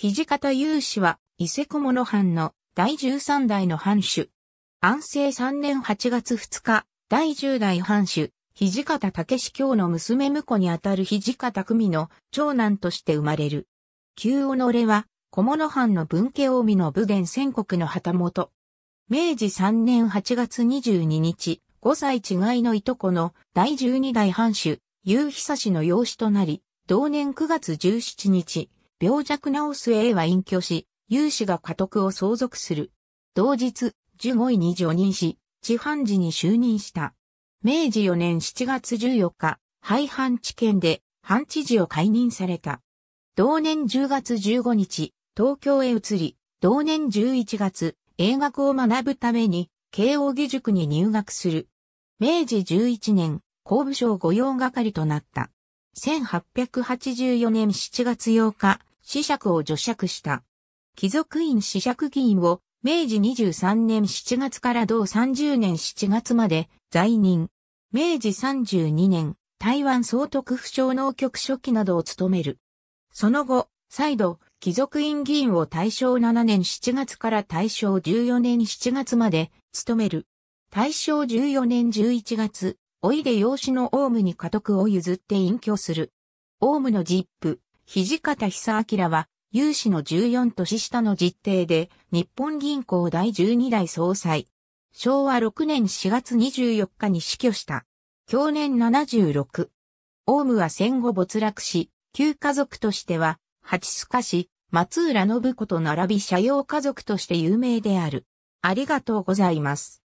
土方勇士は、伊勢小物藩の第13代の藩主。安政3年8月2日、第10代藩主、土方武史卿の娘婿にあたる土方久美の長男として生まれる。旧己は、小物藩の文家大江の武伝宣国の旗本。明治3年8月22日、5歳違いのいとこの第12代藩主、優久氏の養子となり、同年9月17日、病弱なオス A は隠居し、有志が家督を相続する。同日、15位に除任し、地判寺に就任した。明治4年7月14日、廃藩置県で、藩知事を解任された。同年10月15日、東京へ移り、同年11月、英学を学ぶために、慶応義塾に入学する。明治11年、公務省御用係となった。1884年7月8日、死者を除釈した。貴族院死者議員を明治23年7月から同30年7月まで在任。明治32年、台湾総督府省農局書記などを務める。その後、再度、貴族院議員を大正7年7月から大正14年7月まで務める。大正14年11月、おいで養子のオウムに家督を譲って隠居する。オウムのジップ、土方久明は、有志の14年下の実定で、日本銀行第12代総裁。昭和6年4月24日に死去した。去年76。オウムは戦後没落し、旧家族としては、八須賀市、松浦信子と並び社用家族として有名である。ありがとうございます。